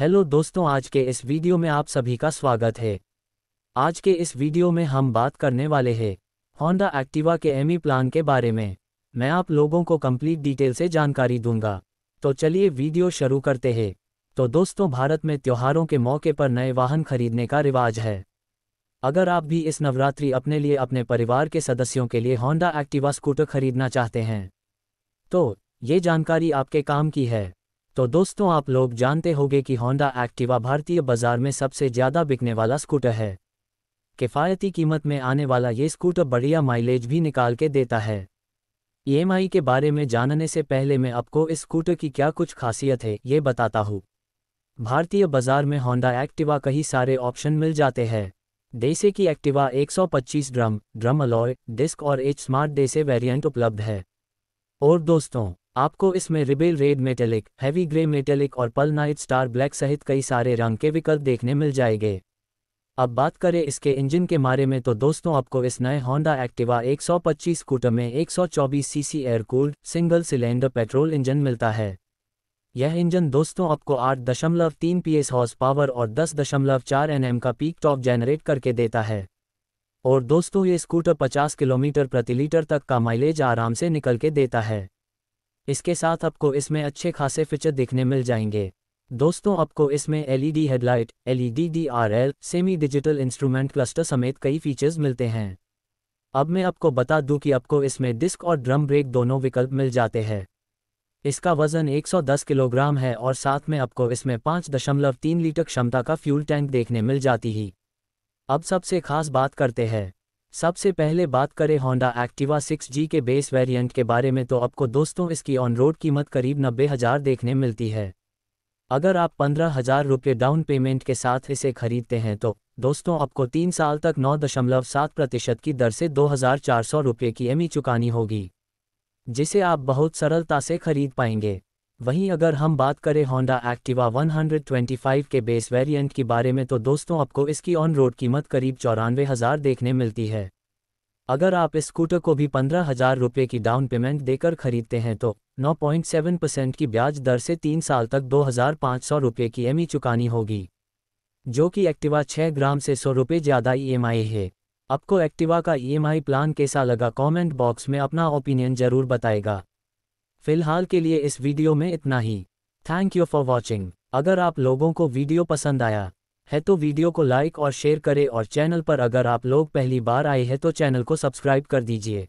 hello दोस्तों आज के इस वीडियो में आप सभी का स्वागत है आज के इस वीडियो में हम बात करने वाले हैं होंडा एक्टिवा के एमी प्लान e के बारे में मैं आप लोगों को कंप्लीट डिटेल से जानकारी दूंगा तो चलिए वीडियो शुरू करते हैं तो दोस्तों भारत में त्योहारों के मौके पर नए वाहन खरीदने का रिवाज है अगर आप भी इस नवरात्रि अपने लिए अपने परिवार के सदस्यों के लिए होंडा एक्टिवा स्कूटर खरीदना चाहते हैं तो ये जानकारी आपके काम की है तो दोस्तों आप लोग जानते होंगे कि होंडा एक्टिवा भारतीय बाजार में सबसे ज़्यादा बिकने वाला स्कूटर है किफ़ायती कीमत में आने वाला ये स्कूटर बढ़िया माइलेज भी निकाल के देता है ई e के बारे में जानने से पहले मैं आपको इस स्कूटर की क्या कुछ खासियत है ये बताता हूँ भारतीय बाजार में होंडा एक्टिवा कई सारे ऑप्शन मिल जाते हैं जैसे कि Activa 125 drum drum alloy disc और एच स्मार्ट जैसे वेरिएंट उपलब्ध है और दोस्तों आपको इसमें rebel red metallic heavy grey metallic और पल नाइट स्टार ब्लैक सहित कई सारे रंग के विकल्प देखने मिल जाएंगे अब बात करें इसके इंजन के बारे में तो दोस्तों आपको इस नए होंडा एक्टिवा 125 स्कूटर में 124 CC air cooled single cylinder petrol engine मिलता है यह इंजन दोस्तों आपको 8.3 पीएस हॉर्स पावर और 10.4 एनएम का पीक टॉप जनरेट करके देता है और दोस्तों ये स्कूटर 50 किलोमीटर प्रति लीटर तक का माइलेज आराम से निकल के देता है इसके साथ आपको इसमें अच्छे खासे फीचर देखने मिल जाएंगे दोस्तों आपको इसमें LED headlight LED DRL semi digital instrument cluster समेत कई फीचर्स मिलते हैं अब मैं आपको बता दूं कि आपको इसमें डिस्क और ड्रम ब्रेक दोनों विकल्प मिल जाते हैं इसका वजन 110 किलोग्राम है और साथ में आपको इसमें पाँच लीटर क्षमता का फ्यूल टैंक देखने मिल जाती ही अब सबसे खास बात करते हैं सबसे पहले बात करें होंडा एक्टिवा 6G के बेस वेरिएंट के बारे में तो आपको दोस्तों इसकी ऑन रोड कीमत करीब नब्बे हज़ार देखने मिलती है अगर आप पंद्रह हज़ार रुपये डाउन पेमेंट के साथ इसे खरीदते हैं तो दोस्तों आपको तीन साल तक नौ दशमलव सात प्रतिशत की दर से दो हज़ार चार सौ रुपये की एम e चुकानी होगी जिसे आप बहुत सरलता से खरीद पाएंगे वहीं अगर हम बात करें होंडा एक्टिवा 125 के बेस वेरिएंट के बारे में तो दोस्तों आपको इसकी ऑन रोड कीमत करीब चौरानवे हज़ार देखने मिलती है अगर आप इस स्कूटर को भी पंद्रह हज़ार रुपये की डाउन पेमेंट देकर खरीदते हैं तो 9.7 परसेंट की ब्याज दर से तीन साल तक दो हज़ार पाँच सौ रुपये की एम e चुकानी होगी जो कि एक्टिवा छः ग्राम से सौ रुपये ज़्यादा ई e है आपको एक्टिवा का ई e प्लान कैसा लगा कॉमेंट बॉक्स में अपना ओपिनियन ज़रूर बताएगा फिलहाल के लिए इस वीडियो में इतना ही थैंक यू फॉर वॉचिंग अगर आप लोगों को वीडियो पसंद आया है तो वीडियो को लाइक और शेयर करें और चैनल पर अगर आप लोग पहली बार आए हैं तो चैनल को सब्सक्राइब कर दीजिए